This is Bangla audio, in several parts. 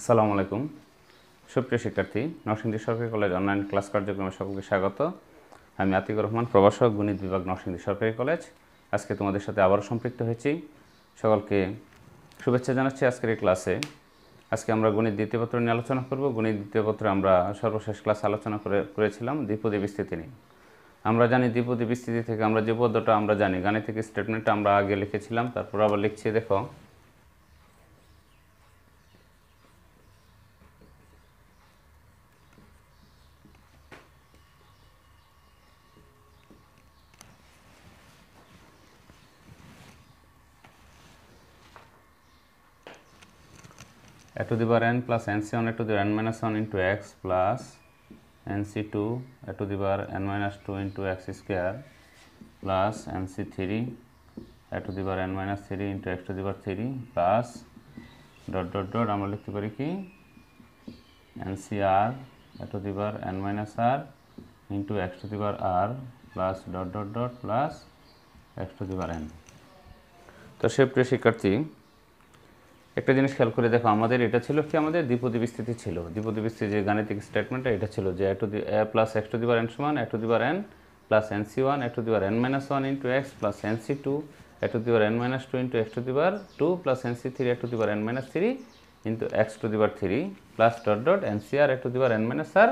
আসসালামু আলাইকুম সুপ্রিয় শিক্ষার্থী নরসিংদী সরকারি কলেজ অনলাইন ক্লাস কার্যক্রমে সকলকে স্বাগত আমি আতিকুর রহমান প্রভাষক গণিত বিভাগ নরসিংদী সরকারি কলেজ আজকে তোমাদের সাথে আবারও সম্পৃক্ত হয়েছি সকলকে শুভেচ্ছা জানাচ্ছি আজকের এই ক্লাসে আজকে আমরা গণিত দ্বিতীয় পত্র নিয়ে আলোচনা করব গণিত দ্বিতীয় পত্রে আমরা সর্বশেষ ক্লাস আলোচনা করে করেছিলাম দ্বিপদী বিস্তৃতি নিয়ে আমরা জানি দ্বিপদী বিস্তৃতি থেকে আমরা যে পদ্মটা আমরা জানি গাণিতিক স্টেটমেন্টটা আমরা আগে লিখেছিলাম তারপর আবার লিখছি দেখো at to the power n plus nc1 at to the n minus 1 into x plus nc2 at to the power n minus 2 into x square plus nc3 at to the power n minus 3 into x to the power 3 plus dot dot dot আমরা লিখতে পারি কি NCR A to the power N minus R into x to the power R plus dot dot dot plus X to the power N তো সে প্রিয় শিক্ষার্থী একটা জিনিস খেয়াল করে দেখো আমাদের এটা ছিল কি আমাদের দ্বিপদী বিস্তৃতি ছিল দ্বিপদী বিস্তৃতি যে গাণিতিক স্টেটমেন্টটা এটা ছিল যে A to to the A plus X to দিবার এন সমান এ টু দিবার N plus N C one A to দিবার N minus one into X plus N C two A to দিবার N minus two into x to the power two plus N C three A to দিবার N minus three into x to the power three plus dot dot N C R A to দিবার N minus R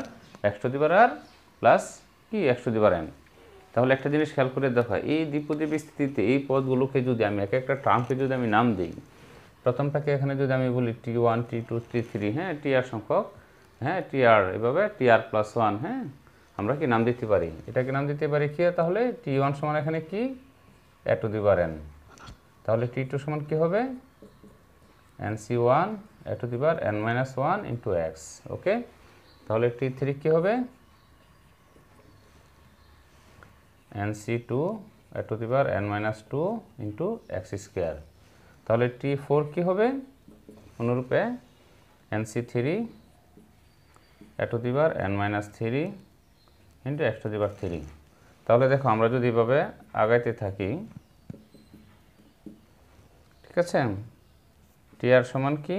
X to the power R plus কি এক্স টু দিবার এন তাহলে একটা জিনিস খেয়াল করে দেখো এই দ্বিপদী স্থিতিতে এই পদগুলোকে যদি আমি এক একটা ট্রাম্পকে যদি আমি নাম দিই প্রথমটাকে এখানে যদি আমি বলি T one T two T three হ্যাঁ টি আর সংখ্যক হ্যাঁ টি আর এভাবে টি আর প্লাস ওয়ান হ্যাঁ আমরা কি নাম দিতে পারি এটাকে নাম দিতে পারি কি তাহলে টি ওয়ান সমান এখানে কি এ টু দি বার এন তাহলে টি টু সমান কী হবে N C one A to the bar N minus one into X okay তাহলে টি থ্রি কী হবে N C two A to the bar N minus two into X square তাহলে টি ফোর কী হবে অনুরূপে N C three A the power N minus three into x to the power three তাহলে দেখো আমরা যদি এভাবে আগাইতে থাকি ঠিক আছে টি আর সমান কি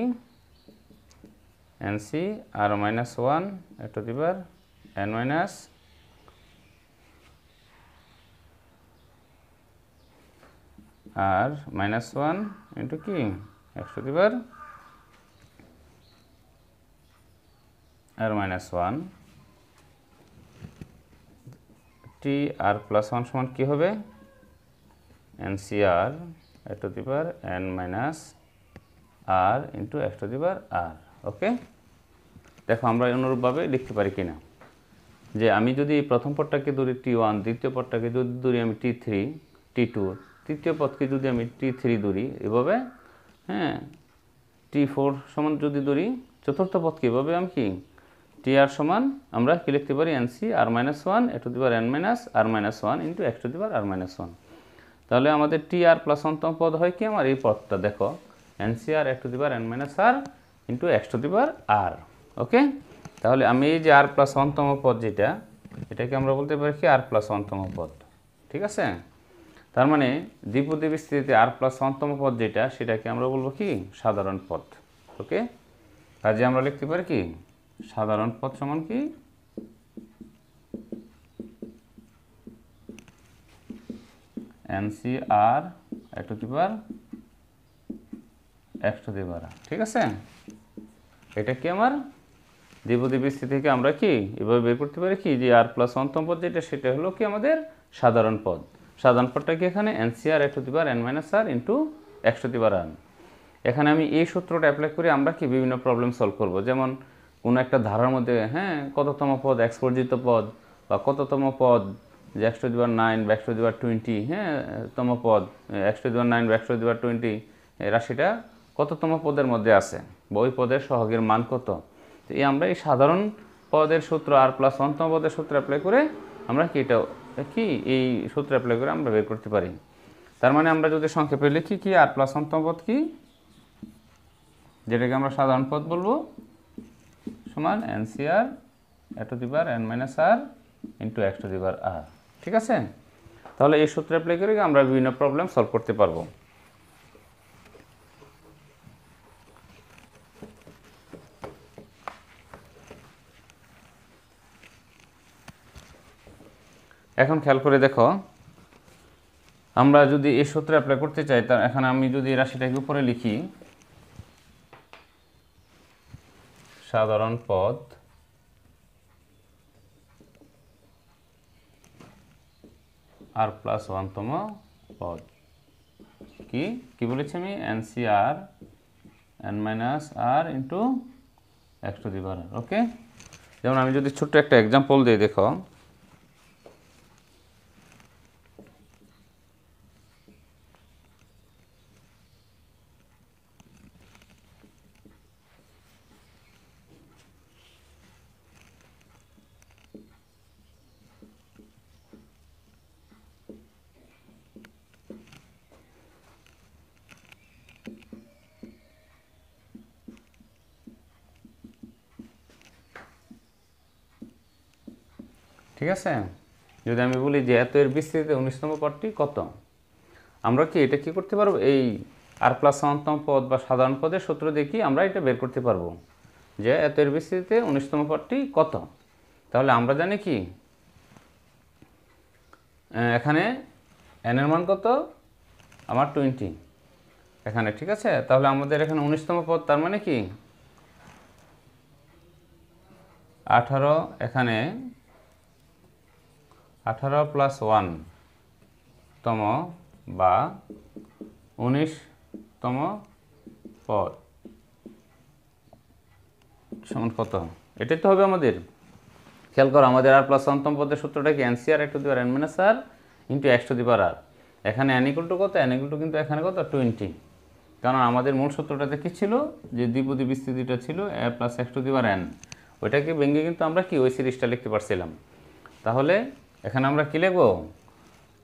N C R minus one A to দিবার N minus R minus one into কি একশো দিবার R minus one T R plus one সমান কী হবে এন সি আর একটু দিবার এন মাইনাস আর ইন্টু একশো টু আর ওকে দেখো আমরা অনুরূপভাবে লিখতে পারি কি না যে আমি যদি প্রথম পদটাকে দূরে টি ওয়ান দ্বিতীয় পদটাকে যদি দূরে আমি টি থ্রি টি টু তৃতীয় পদকে যদি আমি টি থ্রি ধরি এভাবে হ্যাঁ টি ফোর সমান যদি ধরি চতুর্থ পদকে এভাবে আমি কি টি আর সমান আমরা কি লিখতে পারি N C R minus one A to দিবার N minus R minus one into x to the power R minus one তাহলে আমাদের টি আর প্লাস অন্তম পদ হয় কি আমার এই পদটা দেখো N C R X to দিবার N minus R into x to the power R ওকে তাহলে আমি এই যে আর প্লাস ওয়ানতম পদ যেটা এটাকে আমরা বলতে পারি কি আর প্লাস ওয়ানতম পদ ঠিক আছে তার মানে দ্বিপদী বিস্তৃতিতে আর প্লাস অন্তম পদ যেটা সেটাকে আমরা বলবো কি সাধারণ পদ ওকে কাজে আমরা লিখতে পারি কি সাধারণ পদ সমান কি এনসিআর আর একটু কি পার একশো দিবার ঠিক আছে এটা কি আমার দ্বিপদী বিস্তৃতি থেকে আমরা কি এভাবে বের করতে পারি কি যে আর প্লাস অন্তম পদ যেটা সেটা হলো কি আমাদের সাধারণ পদ সাধারণ সাধারণপরটা কি এখানে এনসিআর সি দিবার বার এন মাইনাস আর ইন্টু এক্স দিবার বার আন এখানে আমি এই সূত্রটা অ্যাপ্লাই করে আমরা কি বিভিন্ন প্রবলেম সলভ করব যেমন কোনো একটা ধারার মধ্যে হ্যাঁ কততম পদ এক্স পর্যন্ত পদ বা কততম পদ যে একশো দিবার বার নাইন বা এক্স টু বার টোয়েন্টি হ্যাঁ তম পদ এক্স দিবার বার নাইন বা এক্স টু বার টোয়েন্টি রাশিটা কততম পদের মধ্যে আছে বা ওই পদের সহগের মান কত তো এই আমরা এই সাধারণ পদের সূত্র আর প্লাস অন্তম পদের সূত্র অ্যাপ্লাই করে আমরা কি এটা কি এই সূত্র অ্যাপ্লাই করে আমরা বের করতে পারি তার মানে আমরা যদি সংক্ষেপে লিখি কি আর প্লাস অন্তম পদ কি যেটাকে আমরা সাধারণ পদ বলবো সমান N C R A to দিবার N minus R into x to the power R ঠিক আছে তাহলে এই সূত্র অ্যাপ্লাই করে আমরা বিভিন্ন প্রবলেম সলভ করতে পারবো এখন খেয়াল করে দেখো আমরা যদি এই সূত্রে অ্যাপ্লাই করতে চাই তা এখন আমি যদি রাশিটাকে উপরে লিখি সাধারণ পদ আর প্লাস ওয়ানতম পদ কি কি বলেছি আমি N C R N minus R into x to the power okay যেমন আমি যদি ছোট্ট একটা এক্সাম্পল দিই দেখো ঠিক আছে যদি আমি বলি যে এত এর বিস্তৃতিতে উনিশতম পদটি কত আমরা কি এটা কি করতে পারবো এই আর প্লাস সামান্তম পদ বা সাধারণ পদের সূত্র দেখি আমরা এটা বের করতে পারবো যে এত এর বিস্তৃতিতে উনিশতম পদটি কত তাহলে আমরা জানি কি এখানে এনের মান কত আমার টোয়েন্টি এখানে ঠিক আছে তাহলে আমাদের এখানে উনিশতম পদ তার মানে কি আঠারো এখানে আঠারো প্লাস ওয়ান তম বা উনিশতম পদ সমান কত এটাই তো হবে আমাদের খেয়াল করো আমাদের আর প্লাস অন্তম পদের সূত্রটা কি এনসিআর এক to the power N minus R into x to the power R এখানে অ্যানিকুল টু কত অ্যান টু কিন্তু এখানে কত টোয়েন্টি কারণ আমাদের মূল সূত্রটাতে কী ছিল যে দ্বিপদী বিস্তৃতিটা ছিল A plus X to the power N ওইটাকে ভেঙে কিন্তু আমরা কি ওই সিরিজটা লিখতে পারছিলাম তাহলে এখানে আমরা কি লিখব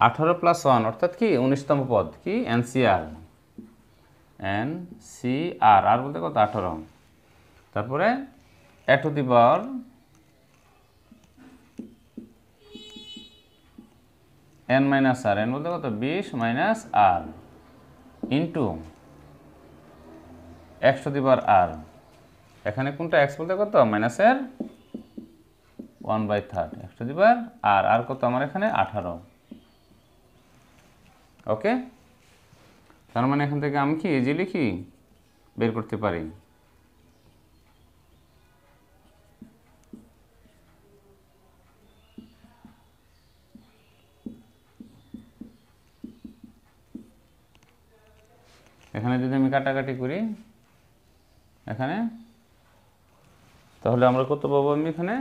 আঠারো প্লাস ওয়ান অর্থাৎ কি উনিশতম পদ কি এনসিআর এন সি আর আর বলতে কত আঠারো তারপরে A to to the power N minus R N বলতে কত বিশ minus R into x to the power R এখানে কোনটা এক্স বলতে কত মাইনাসের ওয়ান বাই থার্ড একশো দিবার আর আর কত আমার এখানে আঠারো ওকে তার মানে এখান থেকে আমি কি ইজিলি কি বের করতে পারি এখানে যদি আমি কাটাকাটি করি এখানে তাহলে আমরা কত পাবো আমি এখানে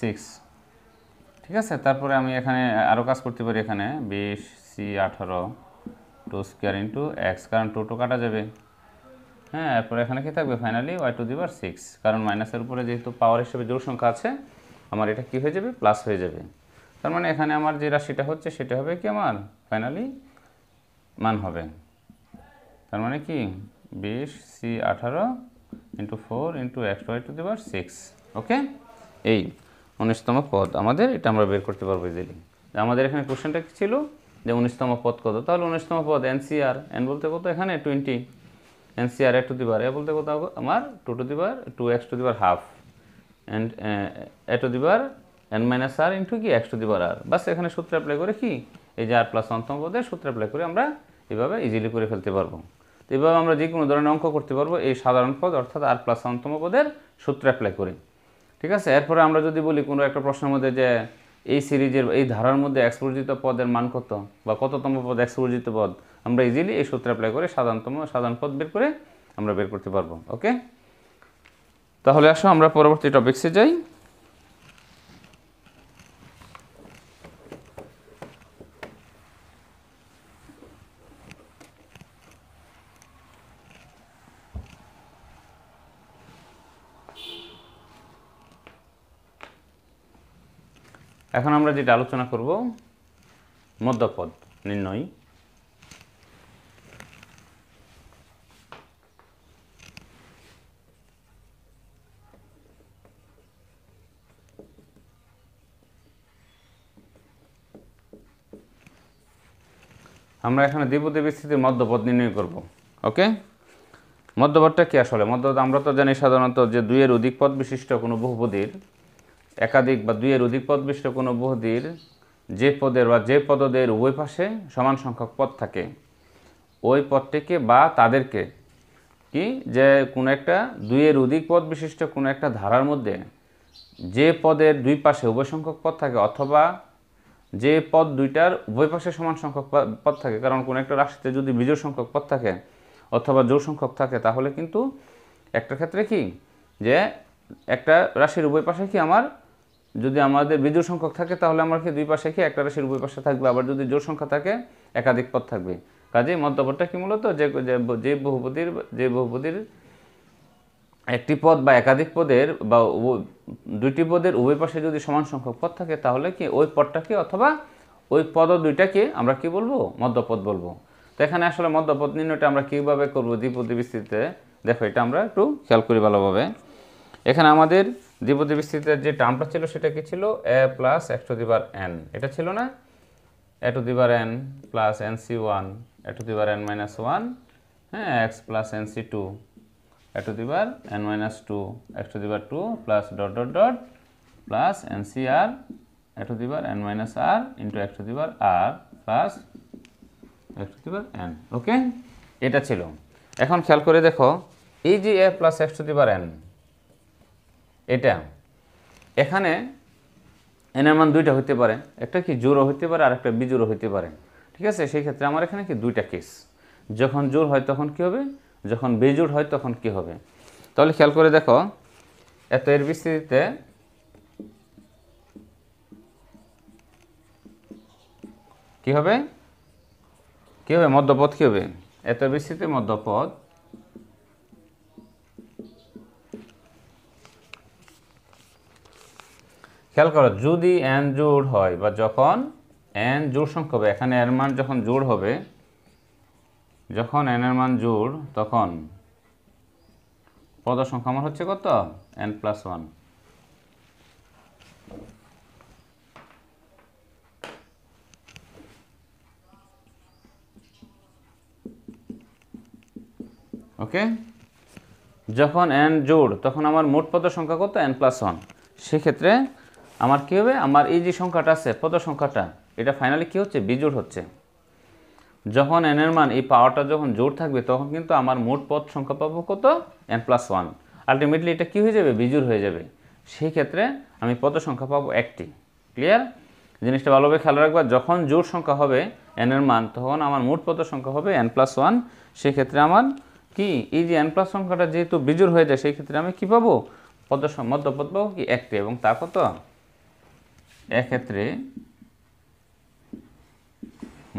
সিক্স ঠিক আছে তারপরে আমি এখানে আরও কাজ করতে পারি এখানে বিশ সি আঠারো টু স্কোয়ার ইন্টু এক্স কারণ টু টু কাটা যাবে হ্যাঁ এরপরে এখানে কী থাকবে finally Y to the power six কারণ মাইনাসের উপরে যেহেতু পাওয়ার হিসেবে জোর সংখ্যা আছে আমার এটা কি হয়ে যাবে প্লাস হয়ে যাবে তার মানে এখানে আমার যে রাশিটা হচ্ছে সেটা হবে কি আমার ফাইনালি মান হবে তার মানে কি বিশ সি আঠারো into four into X Y to the power six okay এই উনিশতম পদ আমাদের এটা আমরা বের করতে পারবো ইজিলি আমাদের এখানে কোশ্চেনটা কী ছিল যে উনিশতম পদ কত তাহলে উনিশতম পদ এনসিআর এন বলতে কত এখানে twenty NCR A to the power A বলতে কত আমার two to the power two X to the power half and A to the bar N minus R into কি x to the power R বাস এখানে সূত্র অ্যাপ্লাই করে কি এই যে আর প্লাস অন্তম পদে সূত্র অ্যাপ্লাই করে আমরা এভাবে ইজিলি করে ফেলতে পারবো তো এভাবে আমরা যে কোনো ধরনের অঙ্ক করতে পারবো এই সাধারণ পদ অর্থাৎ আর প্লাস অন্তম পদের সূত্র অ্যাপ্লাই করে ঠিক আছে এরপরে আমরা যদি বলি কোনো একটা প্রশ্নের মধ্যে যে এই সিরিজের এই ধারার মধ্যে এক্সপোর্জিত পদের মান কত বা কততম পদ এক্সপোর্জিত পদ আমরা ইজিলি এই সূত্রে অ্যাপ্লাই করে সাধারণতম সাধারণ পদ বের করে আমরা বের করতে পারবো ওকে তাহলে আসো আমরা পরবর্তী টপিক্সে যাই এখন আমরা যেটা আলোচনা করব মধ্যপদ নির্ণয় আমরা এখানে দেবদেবী স্থিতির মধ্যপদ নির্ণয় করব ওকে মধ্যপদটা কি আসলে মধ্যপদ আমরা তো জানি সাধারণত যে দুইয়ের অধিক পদ বিশিষ্ট কোনো বহুপদীর একাধিক বা দুইয়ের অধিক পদ বিশিষ্ট কোনো বহুদীর যে পদের বা যে পদদের উভয় পাশে সমান সংখ্যক পদ থাকে ওই পদটিকে বা তাদেরকে কি যে কোনো একটা দুইয়ের অধিক পদ বিশিষ্ট কোনো একটা ধারার মধ্যে যে পদের দুই পাশে উভয় সংখ্যক পদ থাকে অথবা যে পদ দুইটার উভয় পাশে সমান সংখ্যক পদ থাকে কারণ কোনো একটা রাশিতে যদি বিজোড় সংখ্যক পদ থাকে অথবা জোর সংখ্যক থাকে তাহলে কিন্তু একটা ক্ষেত্রে কি যে একটা রাশির উভয় পাশে কি আমার যদি আমাদের বিজোর সংখ্যক থাকে তাহলে আমার কি দুই পাশে কি একটা রাশির উভয় পাশে থাকবে আবার যদি জোর সংখ্যা থাকে একাধিক পদ থাকবে কাজে মন্তব্যটা কি মূলত যে যে বহুপতির যে বহুপতির একটি পদ বা একাধিক পদের বা দুইটি পদের উভয় পাশে যদি সমান সংখ্যক পদ থাকে তাহলে কি ওই পদটাকে অথবা ওই পদ দুইটাকে আমরা কি বলবো মধ্যপদ বলবো তো এখানে আসলে মধ্যপদ নির্ণয়টা আমরা কীভাবে করবো দ্বিপদী বিস্তৃতিতে দেখো এটা আমরা একটু খেয়াল করি ভালোভাবে এখানে আমাদের দ্বিপদী বিস্তৃতের যে টার্মটা ছিল সেটা কি ছিল এ প্লাস এক টু দিবার এন এটা ছিল না এ টু দিবার N plus N C one A to দিবার এন মাইনাস ওয়ান হ্যাঁ X plus N C two A to দিবার N minus two X to the power two plus dot dot dot plus N C R A to দিবার N minus R into x to the power R plus X to দিবার এন ওকে এটা ছিল এখন খেয়াল করে দেখো এই যে এ প্লাস এক্স টু দিবার এন এটা এখানে এনার মান দুইটা হইতে পারে একটা কি জোরও হইতে পারে আর একটা বিজোরও হইতে পারে ঠিক আছে সেই ক্ষেত্রে আমার এখানে কি দুইটা কেস যখন জোর হয় তখন কি হবে যখন বেজোর হয় তখন কি হবে তাহলে খেয়াল করে দেখো এত এর বিস্তৃতিতে কি হবে কি হবে মধ্যপথ কি হবে এত বিস্তৃতি মধ্যপথ খেয়াল করো যদি অ্যান জোড় হয় বা যখন অ্যান জোড় সংখ্যা হবে এখানে এর মান যখন জোড় হবে যখন এর মান জোড় তখন পদ সংখ্যা আমার হচ্ছে কত এন প্লাস ওয়ান ওকে যখন এন জোড় তখন আমার মোট পদ সংখ্যা কত এন প্লাস ওয়ান সেক্ষেত্রে আমার কী হবে আমার এই যে সংখ্যাটা আছে পদ সংখ্যাটা এটা ফাইনালি কী হচ্ছে বিজোড় হচ্ছে যখন এর মান এই পাওয়ারটা যখন জোর থাকবে তখন কিন্তু আমার মোট পদ সংখ্যা পাবো কত এন প্লাস ওয়ান আলটিমেটলি এটা কী হয়ে যাবে বিজুর হয়ে যাবে সেই ক্ষেত্রে আমি পদ সংখ্যা পাবো একটি ক্লিয়ার জিনিসটা ভালোভাবে খেয়াল রাখবা যখন জোর সংখ্যা হবে এর মান তখন আমার মোট পদ সংখ্যা হবে এন প্লাস ওয়ান সেক্ষেত্রে আমার কি এই যে এন প্লাস সংখ্যাটা যেহেতু বিজোড় হয়ে যায় সেই ক্ষেত্রে আমি কী পাবো পদ মধ্যপদ পাবো কি একটি এবং তা কত এক্ষেত্রে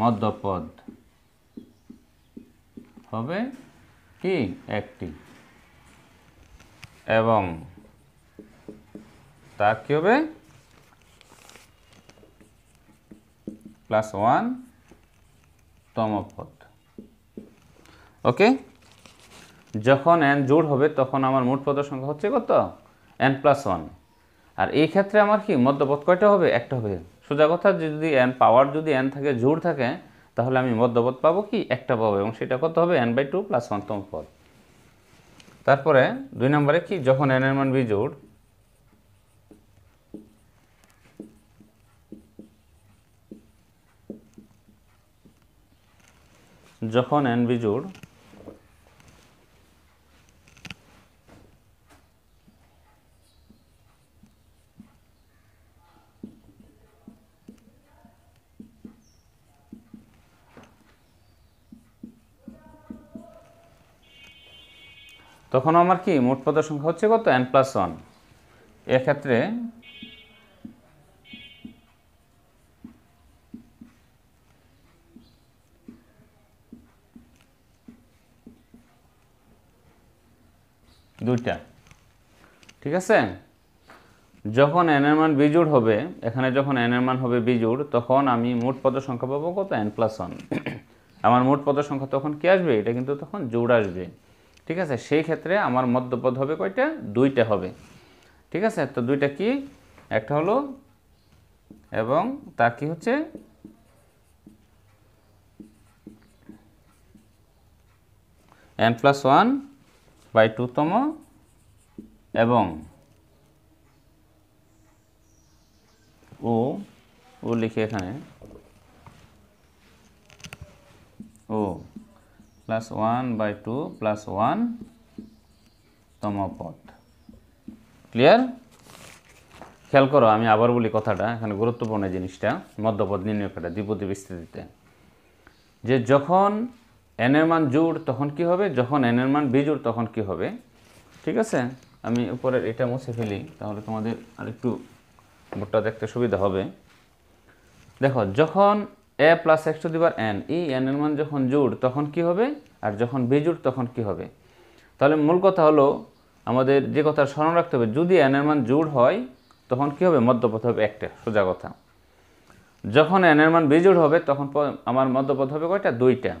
মধ্যপদ হবে কি একটি এবং তা কী হবে প্লাস ওয়ান তম পদ ওকে যখন এন জোড় হবে তখন আমার মোট পদের সংখ্যা হচ্ছে কত এন প্লাস ওয়ান আর এই ক্ষেত্রে আমার কি মদ্যপথ কয়টা হবে একটা হবে সোজা কথা যদি এন পাওয়ার যদি এন থাকে জোর থাকে তাহলে আমি মদ্যপথ পাবো কি একটা পাবো এবং সেটা কত হবে এন বাই টু প্লাস ওয়ানতম পদ তারপরে দুই নম্বরে কি যখন এন এর মান বি জোর যখন এন বি জোড় তখন আমার কি মোট পদের সংখ্যা হচ্ছে কত এন প্লাস ওয়ান এক্ষেত্রে দুইটা ঠিক আছে যখন এন এর মান বিজুড় হবে এখানে যখন এন এর মান হবে বিজুড় তখন আমি মোট পদের সংখ্যা পাবো কত এন প্লাস ওয়ান আমার মোট পদের সংখ্যা তখন কি আসবে এটা কিন্তু তখন জোড় আসবে ঠিক আছে সেই ক্ষেত্রে আমার মধ্যপদ হবে কয়টা দুইটা হবে ঠিক আছে তো দুইটা কি একটা হলো এবং তা কি হচ্ছে এন প্লাস ওয়ান বাই টুতম এবং ও ও লিখে এখানে ও plus one by two plus one তম পদ ক্লিয়ার খেয়াল করো আমি আবার বলি কথাটা এখানে গুরুত্বপূর্ণ জিনিসটা মধ্যপদ নির্ণয় করা বিস্তৃতিতে যে যখন এন এর মান জুড় তখন কি হবে যখন এনের মান বিজুড় তখন কি হবে ঠিক আছে আমি উপরের এটা মুছে ফেলি তাহলে তোমাদের আরেকটু বোর্ডটা দেখতে সুবিধা হবে দেখো যখন এ প্লাস এক্স টু দিবার এন এই এন এর মান যখন জোড় তখন কি হবে আর যখন বেজোড় তখন কি হবে তাহলে মূল কথা হলো আমাদের যে কথা স্মরণ রাখতে হবে যদি এন এর মান জোড় হয় তখন কি হবে মধ্যপথ হবে একটা সোজা কথা যখন এন এর মান বেজোড় হবে তখন আমার মধ্যপথ হবে কয়টা দুইটা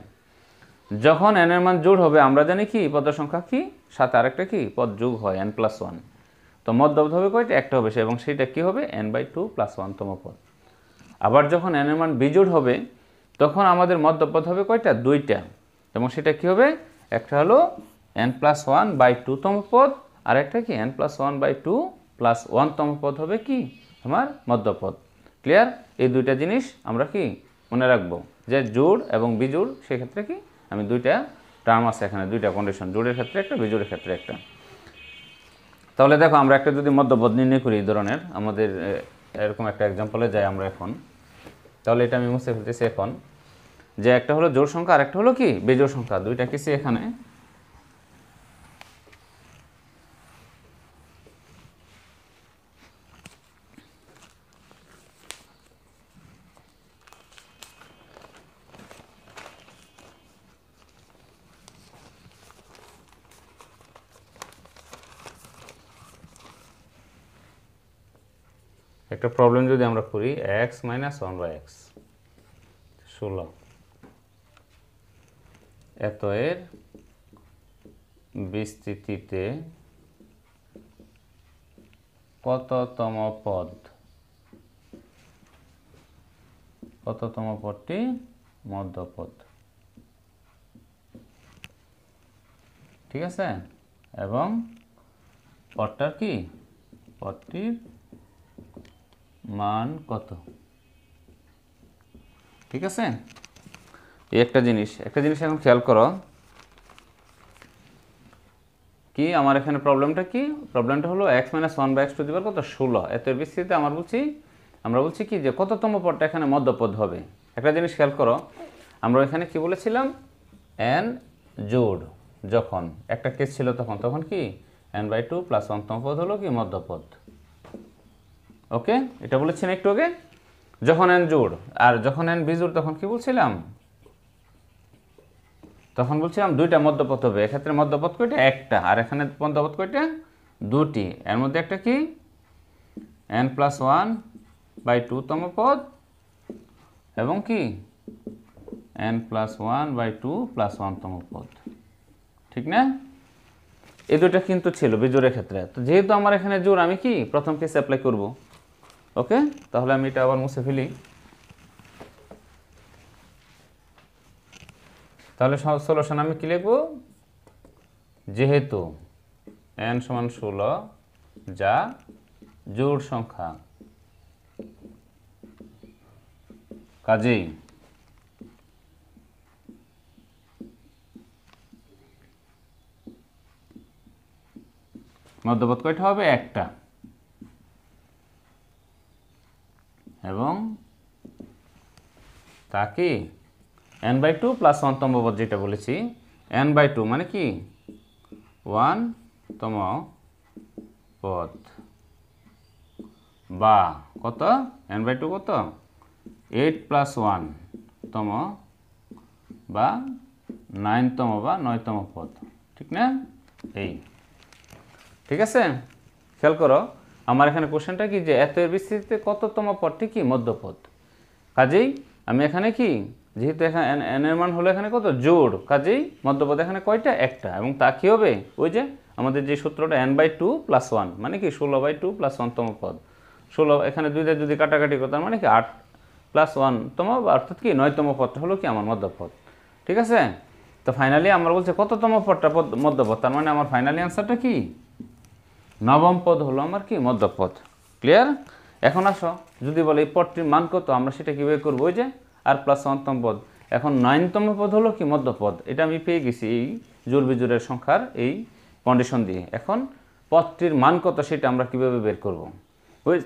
যখন এন এর মান জোড় হবে আমরা জানি কি পদের সংখ্যা কি সাথে আরেকটা কি পদ যোগ হয় এন প্লাস ওয়ান তো মধ্যপথ হবে কয়টা একটা হবে সে এবং সেইটা কি হবে N by two plus one তম পদ আবার যখন এনের মান বিজোড় হবে তখন আমাদের মধ্যপদ হবে কয়টা দুইটা এবং সেটা কি হবে একটা হলো এন প্লাস ওয়ান বাই টুতম পদ আর একটা কি N plus one by two plus ওয়ানতম পদ হবে কি আমার মধ্যপদ ক্লিয়ার এই দুইটা জিনিস আমরা কি মনে রাখবো যে জোড় এবং বিজোড় সেক্ষেত্রে কি আমি দুইটা টার্ম আছে এখানে দুইটা কন্ডিশন জোড়ের ক্ষেত্রে একটা বিজোড়ের ক্ষেত্রে একটা তাহলে দেখো আমরা একটা যদি মধ্যপদ নির্ণয় করি এই ধরনের আমাদের এরকম একটা এক্সাম্পলে যাই আমরা এখন তাহলে এটা আমি মুছে ফেলতেছি এখন যে একটা হলো জোর সংখ্যা আর একটা হলো কি বেজোর সংখ্যা দুইটা কিছু এখানে একটা প্রবলেম যদি আমরা করি X minus one by X ষোলো এত এর বিস্তৃতিতে কততম পদ কততম পদটি মধ্যপদ ঠিক আছে এবং পদটার কি পদটির মান কত ঠিক আছে এই একটা জিনিস একটা জিনিস এখন খেয়াল করো কি আমার এখানে প্রবলেমটা কি প্রবলেমটা হলো এক্স মাইনাস ওয়ান বা এক্স টু দিবার কত ষোলো এতের বিস্তৃতিতে আমার বলছি আমরা বলছি কি যে কততম পদটা এখানে মদ্যপদ হবে একটা জিনিস খেয়াল করো আমরা এখানে কি বলেছিলাম এন জোড যখন একটা কেস ছিল তখন তখন কি এন বাই টু প্লাস ওয়ানতম পদ হলো কি মদ্যপদ ওকে এটা বলেছেন একটু আগে যখন এন জোর আর যখন এন বিজোর তখন কি বলছিলাম তখন বলছিলাম দুইটা মধ্যপথ হবে এক্ষেত্রে মধ্যপথ কয়টা একটা আর এখানে মধ্যপথ কয়টা দুটি এর মধ্যে একটা কি এন প্লাস ওয়ান বাই টুতম পদ এবং কি N plus one by two plus ওয়ানতম পদ ঠিক না এই দুটা কিন্তু ছিল বিজোরের ক্ষেত্রে তো যেহেতু আমার এখানে জোর আমি কি প্রথম কেস অ্যাপ্লাই করবো ওকে তাহলে আমি এটা আবার মুছে ফেলি তাহলে সলিউশন আমি কি লিখব যেহেতু এন সমান ষোলো যা জোর সংখ্যা কাজেই মধ্যপথ কয়টা হবে একটা এবং তা কি এন বাই টু প্লাস ওয়ানতম পদ যেটা বলেছি এন বাই টু মানে কি ওয়ানতম পদ বা কত এন বাই টু কত এইট প্লাস ওয়ানতম বা নাইনতম বা নয়তম পদ ঠিক না এই ঠিক আছে খেয়াল করো আমার এখানে কোশ্চেনটা কি যে এত এর বিস্তৃতিতে কততম পদটি কি মধ্যপদ কাজেই আমি এখানে কি যেহেতু এখানে এনের মান হলো এখানে কত জোর কাজেই মধ্যপদ এখানে কয়টা একটা এবং তা কী হবে ওই যে আমাদের যে সূত্রটা N by two plus one মানে কি ষোলো বাই টু প্লাস ওয়ানতম পদ ষোলো এখানে দুইটা যদি কাটাকাটি করতাম মানে কি আট প্লাস ওয়ানতম অর্থাৎ কি নয়তম পদটা হলো কি আমার মধ্যপদ ঠিক আছে তো ফাইনালি আমরা বলছে কততম পদটা পদ মধ্যপদ তার মানে আমার ফাইনালি আনসারটা কি নবম পদ হলো আমার কি মধ্যপদ ক্লিয়ার এখন আসো যদি বলে এই পদটির মান কত আমরা সেটা কীভাবে করবো ওই যে আর প্লাস অন্তম পদ এখন নয়নতম পদ হলো কি মধ্যপদ এটা আমি পেয়ে গেছি এই জোর বিজোরের সংখ্যার এই কন্ডিশন দিয়ে এখন পদটির মান কত সেটা আমরা কিভাবে বের করব ওই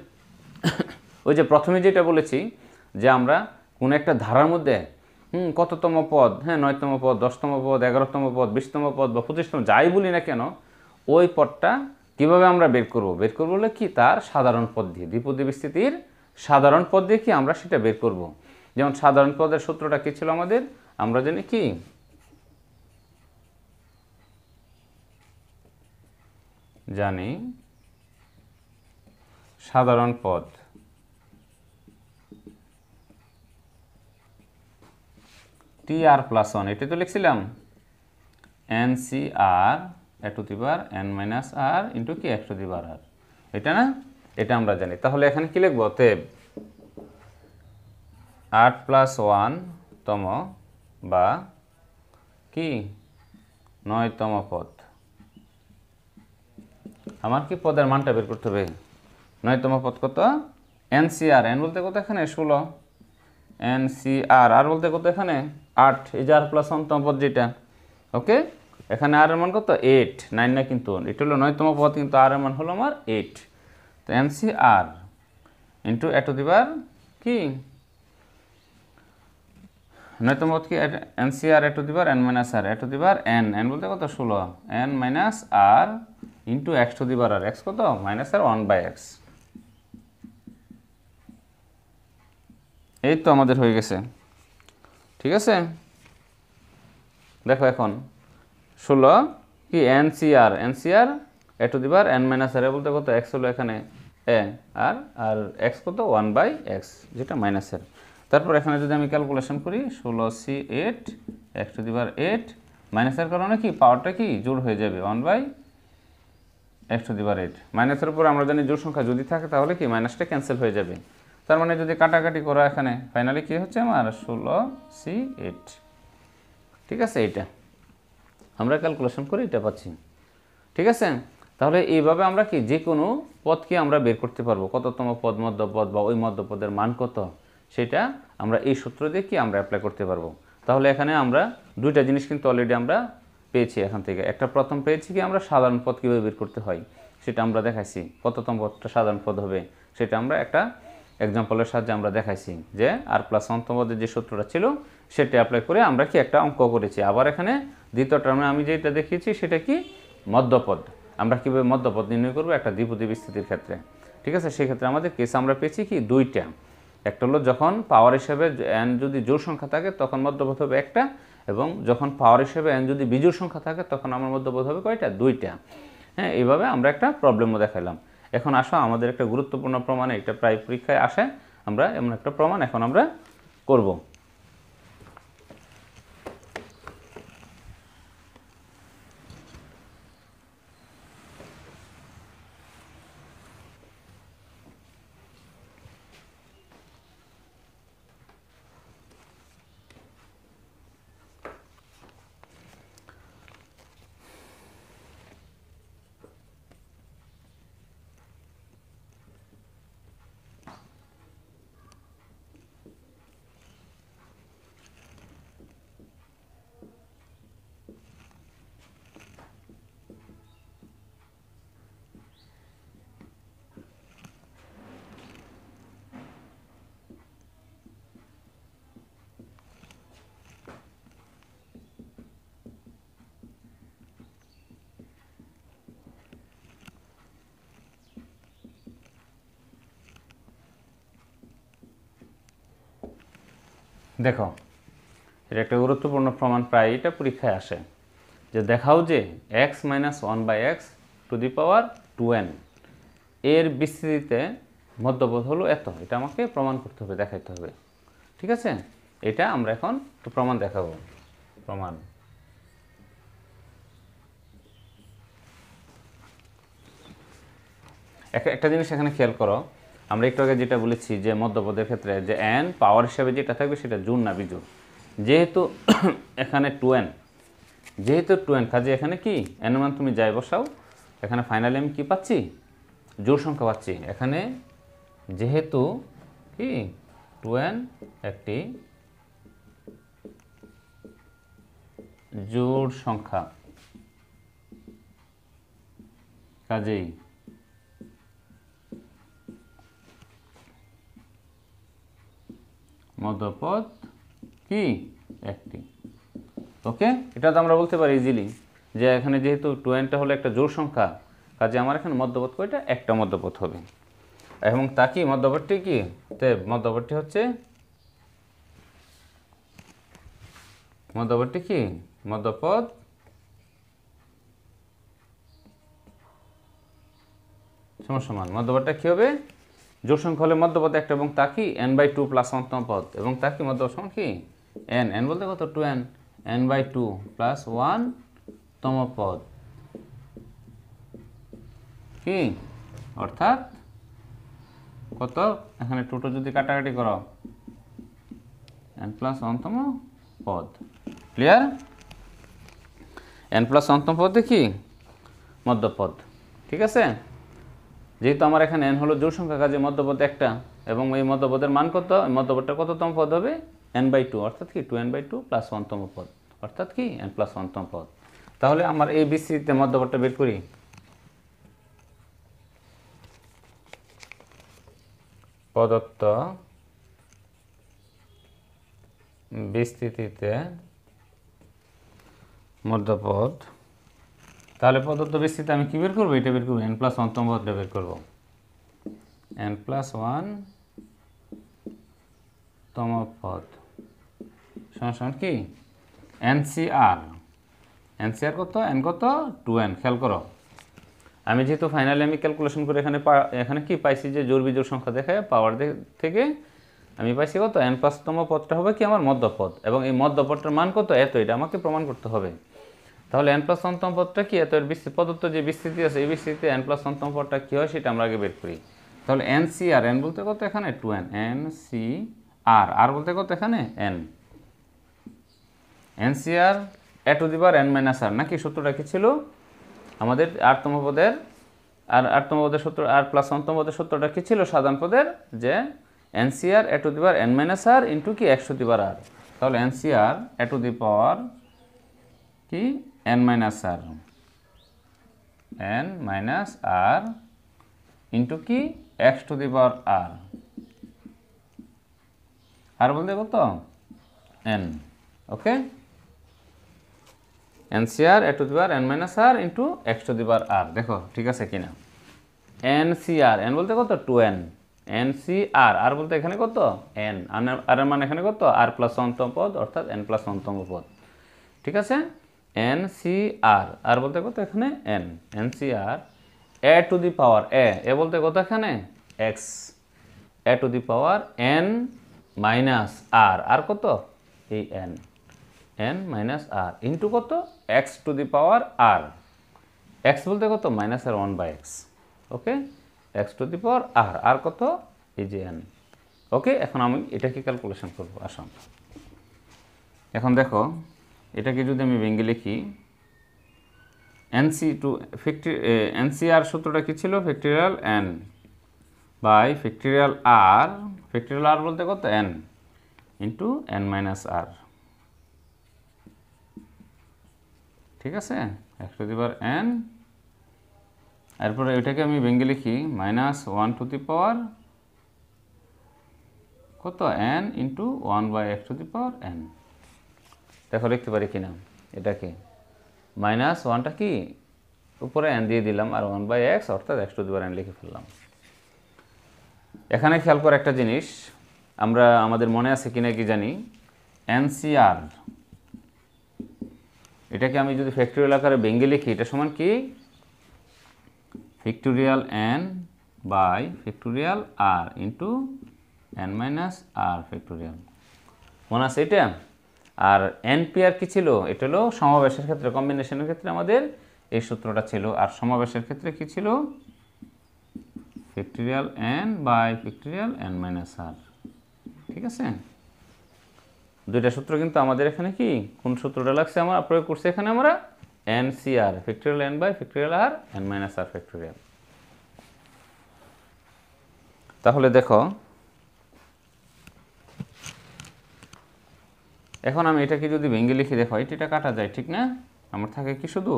ওই যে প্রথমে যেটা বলেছি যে আমরা কোনো একটা ধারার মধ্যে হুম কততম পদ হ্যাঁ নয়তম পদ দশতম পদ এগারোতম পদ বিশতম পদ বা পঁচিশতম যাই বলি না কেন ওই পদটা কিভাবে আমরা বের করব বের করব বলে কি তার সাধারণ পদ দিয়ে দ্বিপদী বিস্তৃতির সাধারণ পদ দিয়ে কি আমরা সেটা বের করব। যেমন সাধারণ পদের সূত্রটা কী ছিল আমাদের আমরা জানি কি জানি সাধারণ পদ টি আর প্লাস ওয়ান এটা তো লিখছিলাম N C R A to the bar N minus R into কি x to the power R এটা না এটা আমরা জানি তাহলে এখানে কি লিখব তে আট প্লাস ওয়ান তম বা কি নয়তম পদ আমার কি পদের মানটা বের করতে হবে নয়তম পদ কত এন সি আর এন বলতে কত এখানে ষোলো এন সি আর আর বলতে কত এখানে আট এই যে আর প্লাস অন্তম পদ যেটা ওকে এখানে আর এর মান কত এইট নাইন না কিন্তু এটা হলো নয়তম পদ কিন্তু আর এর মান হলো আমার এইট তো এনসি আর ইন্টু এত দিবার কি নয়তম পদ কি এনসি আর এটু দিবার এন মাইনাস আর এটু দিবার এন এন বলতে কত ষোলো N minus R into x to the power R x কত minus R one by X এই তো আমাদের হয়ে গেছে ঠিক আছে দেখো এখন ষোলো কি N C R n C R A to দিবার এন মাইনাস আর এ বলতে কত এক্স হলো এখানে এ আর আর এক্স কত ওয়ান বাই এক্স যেটা মাইনাসের তারপর এখানে যদি আমি ক্যালকুলেশন করি ষোলো সি এইট এক্স টু দিবার এইট মাইনাসের কারণে কি পাওয়ারটা কি জোর হয়ে যাবে ওয়ান বাই এক্স টু দিবার এইট মাইনাসের উপর আমরা জানি জোর সংখ্যা যদি থাকে তাহলে কি মাইনাসটা ক্যান্সেল হয়ে যাবে তার মানে যদি কাটাকাটি করা এখানে ফাইনালি কি হচ্ছে আমার ষোলো সি এইট ঠিক আছে এইটা আমরা ক্যালকুলেশন করে এটা পাচ্ছি ঠিক আছে তাহলে এইভাবে আমরা কি যে কোনো পদকে আমরা বের করতে পারবো কততম পদ মধ্যপদ বা ওই মধ্যপদের মান কত সেটা আমরা এই সূত্র দিয়ে কি আমরা অ্যাপ্লাই করতে পারবো তাহলে এখানে আমরা দুইটা জিনিস কিন্তু অলরেডি আমরা পেয়েছি এখান থেকে একটা প্রথম পেয়েছি কি আমরা সাধারণ পদ কীভাবে বের করতে হয় সেটা আমরা দেখাইছি কততম পদটা সাধারণ পদ হবে সেটা আমরা একটা এক্সাম্পলের সাহায্যে আমরা দেখাইছি যে আর প্লাস অন্তপদের যে সূত্রটা ছিল সেটা অ্যাপ্লাই করে আমরা কি একটা অঙ্ক করেছি আবার এখানে দ্বিতীয় টার্মে আমি যেটা দেখিয়েছি সেটা কি মধ্যপদ আমরা কীভাবে মধ্যপদ নির্ণয় করবো একটা দ্বিপদী বিস্তৃতির ক্ষেত্রে ঠিক আছে সেক্ষেত্রে আমাদের কেস আমরা পেয়েছি কি দুইটা একটা হলো যখন পাওয়ার হিসাবে অ্যান যদি জোর সংখ্যা থাকে তখন মধ্যপদ হবে একটা এবং যখন পাওয়ার হিসেবে অ্যান যদি বিজোড় সংখ্যা থাকে তখন আমার মধ্যপদ হবে কয়টা দুইটা হ্যাঁ এইভাবে আমরা একটা প্রবলেমও দেখালাম এখন আসো আমাদের একটা গুরুত্বপূর্ণ প্রমাণে এটা প্রায় পরীক্ষায় আসে আমরা এমন একটা প্রমাণ এখন আমরা করবো দেখো এটা একটা গুরুত্বপূর্ণ প্রমাণ প্রায় এটা পরীক্ষায় আসে যে দেখাও যে x minus one by x to the power two n এর বিস্তৃতিতে মধ্যবোধ হলো এত এটা আমাকে প্রমাণ করতে হবে দেখাইতে হবে ঠিক আছে এটা আমরা এখন প্রমাণ দেখাবো প্রমাণ একটা জিনিস এখানে খেয়াল করো আমরা একটু আগে যেটা বলেছি যে মধ্যপদের ক্ষেত্রে যে এন পাওয়ার হিসাবে যেটা থাকবে সেটা জুন না বিজুন যেহেতু এখানে টু এন যেহেতু টু এন কাজে এখানে কি এন মান তুমি যাই বসাও এখানে ফাইনালি আমি কী পাচ্ছি জোর সংখ্যা পাচ্ছি এখানে যেহেতু কি টু এন একটি জোর সংখ্যা কাজেই মধ্যপদ কি একটি ওকে এটা তো আমরা বলতে পারি ইজিলি যে এখানে যেহেতু টোয়েনটা হলো একটা জোর সংখ্যা কাজে আমার এখানে মধ্যপদ কয়টা একটা মধ্যপদ হবে এবং তা কি মধ্যপদটি কি মধ্যপদটি হচ্ছে মধ্যপদটি কি মধ্যপদ সমসমান মধ্যপদটা কী হবে জোর সংখ্যা হলে মধ্যপদ একটা এবং তা কি এন বাই টু প্লাস অন্তম পদ এবং তা কি মধ্যপদ সমান কি এন এন বলতে কত two n n by two plus one তম পদ কি অর্থাৎ কত এখানে টুটো যদি কাটাকাটি করো এন প্লাস অন্তম পদ ক্লিয়ার এন প্লাস অন্তম পদ দেখি মধ্যপদ ঠিক আছে যেহেতু আমার এখানে এন হলো জোর সংখ্যা কাজে মধ্যপদ একটা এবং এই মধ্যপদের মান কত মধ্যপদটা কততম পদ হবে এন বাই টু অর্থাৎ কি two n by two plus ওয়ানতম পদ অর্থাৎ কি এন প্লাস ওয়ানতম পদ তাহলে আমার এই বিস্তৃতিতে মধ্যপদটা বের করি প্রদত্ত বিস্তৃতিতে মধ্যপদ তাহলে প্রদত্ত ভিত্তিতে আমি কী বের করবো এটা বের করবো এন প্লাস ওয়ানতম পদটা বের করবো এন প্লাস ওয়ান তম পদ সমস্যা কি এনসিআর এনসিআর কত এন কত টু এন খেয়াল করো আমি যেহেতু ফাইনালি আমি ক্যালকুলেশন করে এখানে এখানে কি পাইছি যে জোর বিজোর সংখ্যা দেখে পাওয়ার থেকে আমি পাইছি কত এন প্লাসতম পদটা হবে কি আমার মদ্যপদ এবং এই মদ্যপদটার মান কত এত এটা আমাকে প্রমাণ করতে হবে তাহলে এন প্লাস অন্তম পদটা কি এত বিস্তৃত প্রদত্ত যে বিস্তৃতি আছে এই বিস্তৃতি এন প্লাস অন্তম পদটা কী হয় সেটা আমরা আগে বের করি তাহলে এন সি আর এন বলতে কত এখানে টু এন এন সি আর আর বলতে কত এখানে n n C R A to the bar N minus r নাকি সূত্রটা কি ছিল আমাদের আটতম পদের আর আটতম পদের সূত্র আর প্লাস অন্তম পদের সূত্রটা কি ছিল সাধারণ পদের যে n C R A to the bar N minus R into কি একশো দিবার আর তাহলে n C R A to the power কি এন মাইনাস আর এন মাইনাস আর ইন্টু কি x to the power r আর বলতে কত n okay n C R A to the power N minus R into x to the power r দেখো ঠিক আছে কিনা এন সি আর এন বলতে কত টু এন এন সি আর আর বলতে এখানে কত এন আর এর মানে এখানে কত আর প্লাস অন্তম পদ অর্থাৎ এন প্লাস অন্তম পদ ঠিক আছে এন সি আর আর বলতে কত এখানে n n C R A to the power a a বলতে কত এখানে x a to the power N minus r r কত এই এন এন মাইনাস আর ইন্টু কত x to the power r x বলতে কত minus R one by x okay x to the power r r কত এই যে এন ওকে এখন আমি এটাকে ক্যালকুলেশন করবো আসাম এখন দেখো এটাকে যদি আমি ভেঙে লিখি এনসি টু ফ্যাক্টি এনসিআর সূত্রটা কী ছিল factorial n by factorial r factorial r বলতে কত n into n minus r ঠিক আছে এক টু দি পাওয়ার এন এরপরে এটাকে আমি ভেঙে লিখি minus one to the power কত এন ইন্টু ওয়ান বাই এক টু দি পাওয়ার এন দেখো লিখতে পারি কি না এটাকে মাইনাস ওয়ানটা কি উপরে এন দিয়ে দিলাম আর ওয়ান বাই এক্স অর্থাৎ এক্স টু দিবার এন লিখে ফেললাম এখানে খেয়াল করা একটা জিনিস আমরা আমাদের মনে আছে কি না কি জানি এনসিআর এটাকে আমি যদি ফ্যাক্টোরিয়াল আকারে বেঙ্গে লিখি এটা সমান কি factorial n by factorial r into n minus r factorial মনে আছে এটা আর এন আর কি ছিল এটা হলো সমাবেশের ক্ষেত্রে কম্বিনেশনের ক্ষেত্রে আমাদের এই সূত্রটা ছিল আর সমাবেশের ক্ষেত্রে কী ছিল factorial n by factorial n minus r ঠিক আছে দুইটা সূত্র কিন্তু আমাদের এখানে কি কোন সূত্রটা লাগছে আমরা প্রয়োগ করছি এখানে আমরা n C r factorial n by factorial r N minus r factorial তাহলে দেখো এখন আমি এটাকে যদি ভেঙে লিখে দেখো এটা কাটা যায় ঠিক না আমার থাকে কি শুধু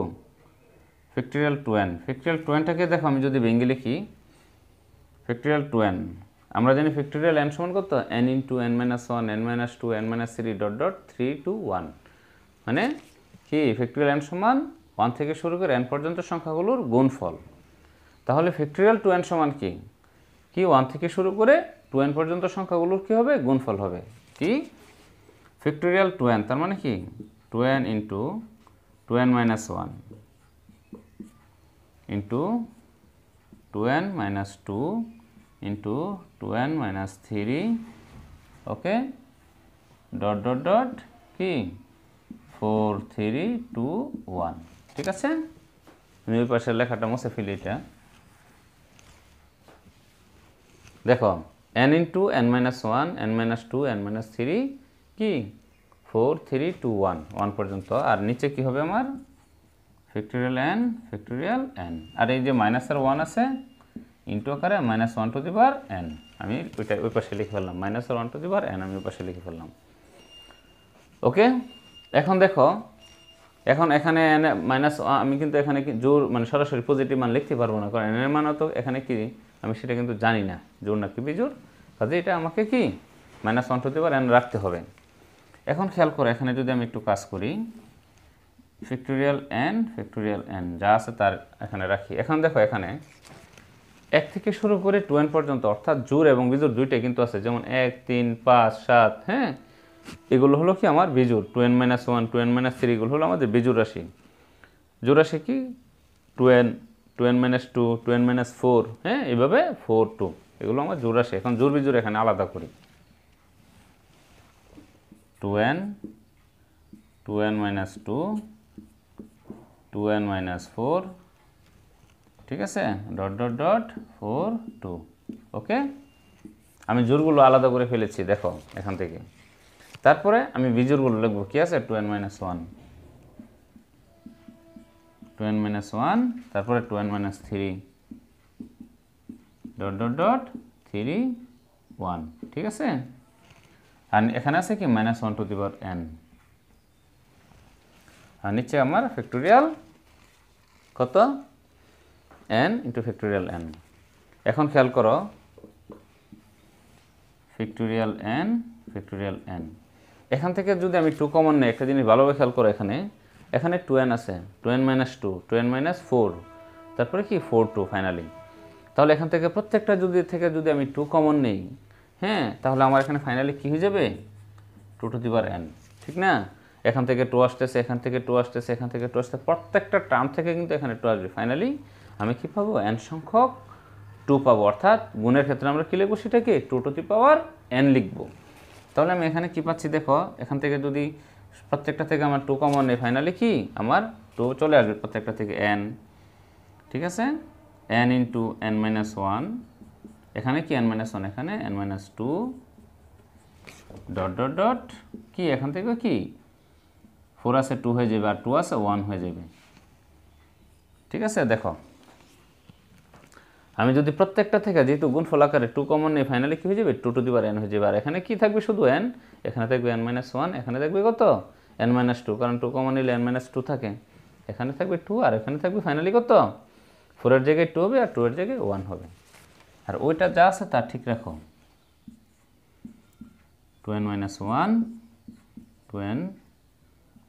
ফ্যাক্টরিয়াল টুয়েন ফ্যাক্টরিয়াল টুয়েনটাকে দেখো আমি যদি ভেঙে লিখি ফ্যাক্টরিয়াল টুয়েন আমরা জানি ফ্যাক্টরিয়াল এন সমান কত n into n minus one n minus two n minus three dot dot three two one মানে কি ফ্যাক্টরিয়াল এন সমান ওয়ান থেকে শুরু করে এন পর্যন্ত সংখ্যাগুলোর গুণফল তাহলে ফ্যাক্টরিয়াল টু এন সমান কি কি ওয়ান থেকে শুরু করে টু এন পর্যন্ত সংখ্যাগুলোর কি হবে গুণফল হবে কি ফ্যাক্টোরিয়াল টুয়েন তার মানে কি twenty into twenty minus one into twenty minus two into twenty minus three okay dot dot dot কি ফোর থ্রি টু ওয়ান ঠিক আছে আমি ওই পাশের লেখাটা মুছে ফেলি এটা দেখো n into n minus one n minus two n minus three কি four three two one one পর্যন্ত আর নিচে কি হবে আমার ফ্যাক্টোরিয়াল এন ফ্যাক্টোরিয়াল এন আর এই যে মাইনাসের ওয়ান আছে ইন্টু আকারে minus one to the power n আমি ওইটা ওই পাশে লিখে ফেললাম মাইনাসের one to the power n আমি ওই পাশে লিখে ফেললাম ওকে এখন দেখো এখন এখানে এনে মাইনাস আমি কিন্তু এখানে জোর মানে সরাসরি পজিটিভ মান লিখতে পারবো না কারণ এনের মান তো এখানে কি আমি সেটা কিন্তু জানি না জোর না কি বিজোর কাজে এটা আমাকে কি minus one to the power n রাখতে হবে এখন খেয়াল করো এখানে যদি আমি একটু কাজ করি ফ্যাক্টোরিয়াল এন ফ্যাক্টোরিয়াল এন যা আছে তার এখানে রাখি এখন দেখো এখানে এক থেকে শুরু করে টু এন পর্যন্ত অর্থাৎ জোর এবং বিজোর দুইটাই কিন্তু আছে যেমন এক তিন পাঁচ সাত হ্যাঁ এগুলো হলো কি আমার বিজোর two n minus one two n minus three এগুলো হলো আমাদের বিজোর রাশি জোর রাশি কি two n two n minus two two n minus four হ্যাঁ এইভাবে ফোর টু এগুলো আমার জোর রাশি এখন জোর বিজোর এখানে আলাদা করি 2n 2n minus 2 2n minus 4 ঠিক আছে ডট ডট ডট 4 2 ওকে আমি জোরগুলো আলাদা করে ফেলেছি দেখো এখান থেকে তারপরে আমি বিজোরগুলো লিখব কি আছে 2n minus 1 2n minus 1 তারপরে 2n minus 3 dot dot dot 3 1 ঠিক আছে আর এখানে আছে কি minus one to the power n আর নিচে আমার ফ্যাক্টোরিয়াল কত এন ইন্টু ফ্যাক্টোরিয়াল এন এখন খেয়াল করো ফ্যাক্টোরিয়াল এন ফ্যাক্টোরিয়াল এন এখান থেকে যদি আমি টু কমন নেই একটা জিনিস ভালোভাবে খেয়াল করো এখানে এখানে টু এন আছে two n minus two two n minus four তারপরে কি ফোর টু ফাইনালি তাহলে এখান থেকে প্রত্যেকটা যদি থেকে যদি আমি টু কমন নেই হ্যাঁ তাহলে আমার এখানে ফাইনালি কী হয়ে যাবে টু টু দিবার এন ঠিক না এখান থেকে টু আসতেছে এখান থেকে টু আসতেছে এখান থেকে টু আসতেছে প্রত্যেকটা টার্ম থেকে কিন্তু এখানে টু আসবে ফাইনালি আমি কী পাবো এন সংখ্যক টু পাবো অর্থাৎ গুণের ক্ষেত্রে আমরা কী লিখবো সেটাকে two to the power n লিখব তাহলে আমি এখানে কী পাচ্ছি দেখো এখান থেকে যদি প্রত্যেকটা থেকে আমার টু কমন নেই ফাইনালি কি আমার টু চলে আসবে প্রত্যেকটা থেকে এন ঠিক আছে n into n minus one এখানে কি এন মাইনাস ওয়ান এখানে n minus two dot dot dot কি এখান থেকে কি ফোর আসে টু হয়ে যাবে আর টু আসে ওয়ান হয়ে যাবে ঠিক আছে দেখো আমি যদি প্রত্যেকটা থেকে যেহেতু গুণ ফলাকারে টু কমন নেই ফাইনালি কী হয়ে যাবে টু টু দিবার এন হয়ে যাবে আর এখানে কি থাকবে শুধু এন এখানে থাকবে এন মাইনাস ওয়ান এখানে থাকবে কত এন মাইনাস টু কারণ টু কমন নিলে এন মাইনাস টু থাকে এখানে থাকবে টু আর এখানে থাকবে ফাইনালি কত ফোরের জায়গায় টু হবে আর টু এর জায়গায় ওয়ান হবে আর ওইটা যা আছে তা ঠিক রাখো two n minus one two n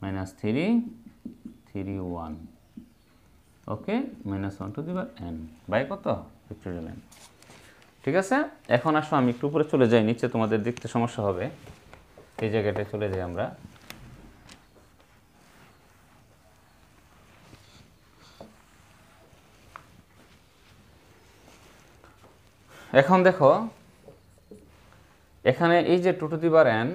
minus three three one okay minus one to দিবার এন বাই কত ফিফটি এন ঠিক আছে এখন আসো আমি একটু উপরে চলে যাই নিচে তোমাদের দেখতে সমস্যা হবে এই জায়গাটায় চলে যাই আমরা এখন দেখো এখানে এই যে two to the bar n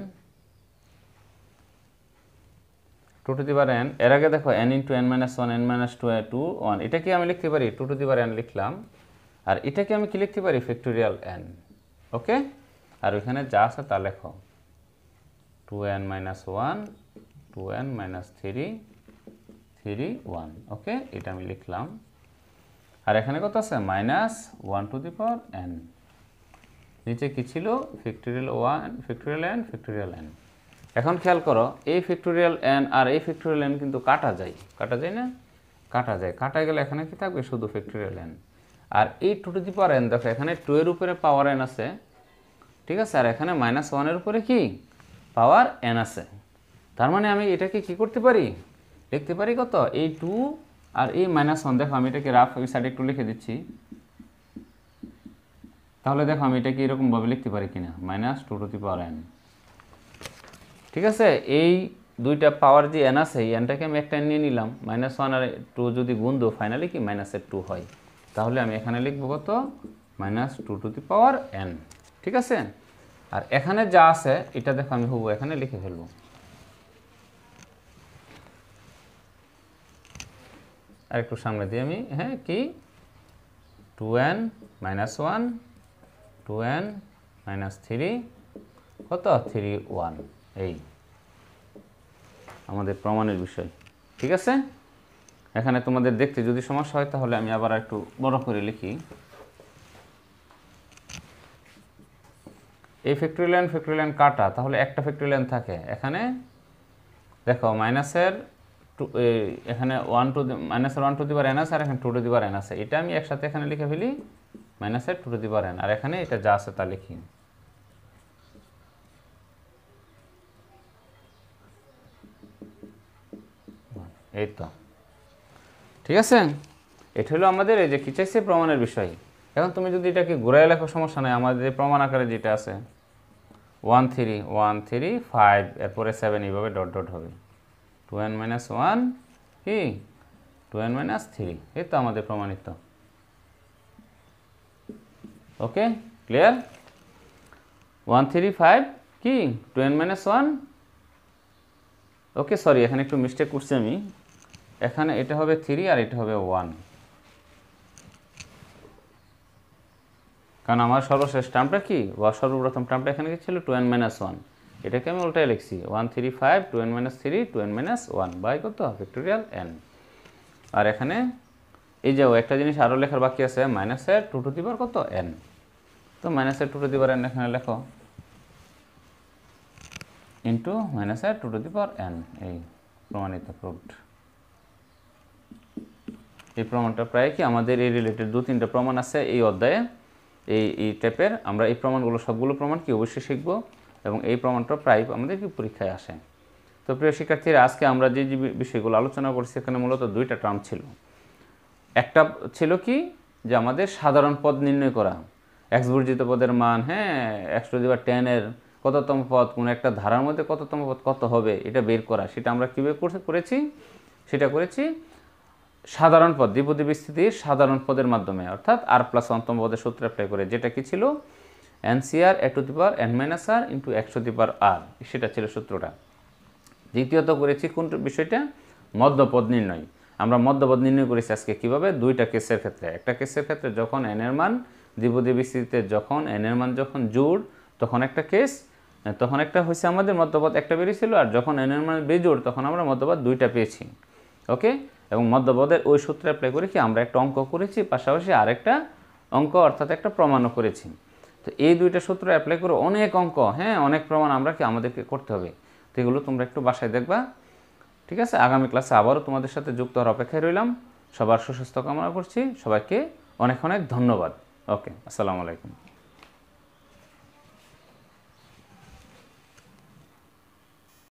two to the bar n এর আগে দেখো n into n minus one n minus two two one এটাকে আমি লিখতে পারি two to the bar n লিখলাম আর এটাকে আমি কি লিখতে পারি ফ্যাক্টোরিয়াল এন ওকে আর ওইখানে যা আছে তা লেখো two n minus one two n minus three three one okay এটা আমি লিখলাম আর এখানে কত আছে minus one to the power n নিচে কী ছিল factorial one factorial n factorial n এখন খেয়াল করো এই ফ্যাক্টোরিয়াল এন আর এই ফ্যাক্টোরিয়াল এন কিন্তু কাটা যায় কাটা যায় না কাটা যায় কাটা গেলে এখানে কি থাকবে শুধু ফ্যাক্টোরিয়াল এন আর এই two to the power n দেখো এখানে টু এর উপরে পাওয়ার এন আছে ঠিক আছে আর এখানে মাইনাস ওয়ানের উপরে কি পাওয়ার এন আছে তার মানে আমি এটাকে কি করতে পারি লিখতে পারি কত এই টু আর এই মাইনাস ওয়ান দেখো আমি এটাকে রাফ সাইডে একটু লিখে দিচ্ছি তাহলে দেখো আমি এটাকে এরকমভাবে লিখতে পারি কিনা minus two to the power n ঠিক আছে এই দুইটা পাওয়ার যে এন আছে এই এনটাকে আমি একটা নিয়ে নিলাম মাইনাস ওয়ান আর টু যদি গুণ দো ফাইনালি কি মাইনাসের টু হয় তাহলে আমি এখানে লিখবো কত minus two to the power n ঠিক আছে আর এখানে যা আছে এটা দেখো আমি হবো এখানে লিখে ফেলবো আর একটু সামনে দিয়ে আমি হ্যাঁ কি two n minus one two n minus three কত থ্রি ওয়ান এই আমাদের প্রমাণের বিষয় ঠিক আছে এখানে তোমাদের দেখতে যদি সমস্যা হয় তাহলে আমি আবার একটু বড় করে লিখি এই ফ্যাক্টরি লাইন ফ্যাক্টরি লাইন কাটা তাহলে একটা ফ্যাক্টরি লাইন থাকে এখানে দেখো মাইনাসের এখানে one to minus one to দিবার এন আর এখানে টু টু দিবার এন এটা আমি একসাথে এখানে লিখে ফেলি মাইনাসের টু টু দিবার এন আর এখানে এটা যা আছে তা লিখি এই তো ঠিক আছে এটা হলো আমাদের এই যে কি চাইছে প্রমাণের বিষয় এখন তুমি যদি এটাকে ঘুরাই লেখো সমস্যা নেই আমাদের প্রমাণ আকারে যেটা আছে one three one three five এরপরে সেভেন এইভাবে ডট ডট হবে টু এন মাইনাস ওয়ান কি টু এন মাইনাস থ্রি এই তো আমাদের প্রমাণিত okay clear one three five কি two n minus one okay sorry এখানে একটু মিস্টেক করছি আমি এখানে এটা হবে থ্রি আর এটা হবে ওয়ান কারণ আমার সর্বশেষ টার্মটা কি সর্বপ্রথম টার্মটা এখানে ছিল টু এন মাইনাস ওয়ান এটাকে আমি উল্টায় লিখছি one three five two n minus three two n minus one by কত ফ্যাক্টোরিয়াল এন আর এখানে এই যে একটা জিনিস আরও লেখার বাকি আছে মাইনাসের টু টু দিবার কত এন তো মাইনাসের টু টু দিবার এন এখানে লেখো ইন্টু মাইনাসের টু টু দিবার এন এই প্রমাণিত প্রুফ এই প্রমাণটা প্রায় কি আমাদের এই রিলেটেড দু তিনটা প্রমাণ আছে এই অধ্যায়ে এই এই টাইপের আমরা এই প্রমাণগুলো সবগুলো প্রমাণ কি অবশ্যই শিখবো এবং এই প্রমাণটা প্রায় আমাদের পরীক্ষায় আসে তো প্রিয় শিক্ষার্থীরা আজকে আমরা যে যে বিষয়গুলো আলোচনা করছি সেখানে মূলত দুইটা টার্ম ছিল একটা ছিল কি যে আমাদের সাধারণ পদ নির্ণয় করা এক্স বর্জিত পদের মান হ্যাঁ একশো বা টেনের কততম পদ কোন একটা ধারার মধ্যে কততম পদ কত হবে এটা বের করা সেটা আমরা কীভাবে করেছি সেটা করেছি সাধারণ পদ দ্বিপদী বিস্তৃতির সাধারণ পদের মাধ্যমে অর্থাৎ আর প্লাস অন্তম পদের সূত্র অ্যাপ্লাই করে যেটা কি ছিল nCr A to the power N minus R into x to the power r সেটা ছিল সূত্রটা দ্বিতীয়ত করেছি কোন বিষয়টা মদ্যপদ নির্ণয় আমরা মদ্যপদ নির্ণয় করেছি আজকে কীভাবে দুইটা কেসের ক্ষেত্রে একটা কেসের ক্ষেত্রে যখন এনের মান দ্বিপদীবিস্থিতিতে যখন এনের মান যখন জোড় তখন একটা কেস তখন একটা হয়েছে আমাদের মদ্যপদ একটা বেরিয়েছিল আর যখন এনের মান বেজোড় তখন আমরা মধ্যপদ দুইটা পেয়েছি ওকে এবং মদ্যপদের ওই সূত্রে অ্যাপ্লাই করে কি আমরা একটা অঙ্ক করেছি পাশাপাশি আরেকটা অঙ্ক অর্থাৎ একটা প্রমাণও করেছি তো এই দুইটা সূত্র অ্যাপ্লাই করে অনেক অঙ্ক হ্যাঁ অনেক প্রমাণ আমরা কি আমাদেরকে করতে হবে তো এগুলো তোমরা একটু বাসায় দেখবা ঠিক আছে আগামী ক্লাসে আবারও তোমাদের সাথে যুক্ত হওয়ার অপেক্ষায় রইলাম সবার সুস্বাস্থ্য কামনা করছি সবাইকে অনেক অনেক ধন্যবাদ ওকে আসসালামু আলাইকুম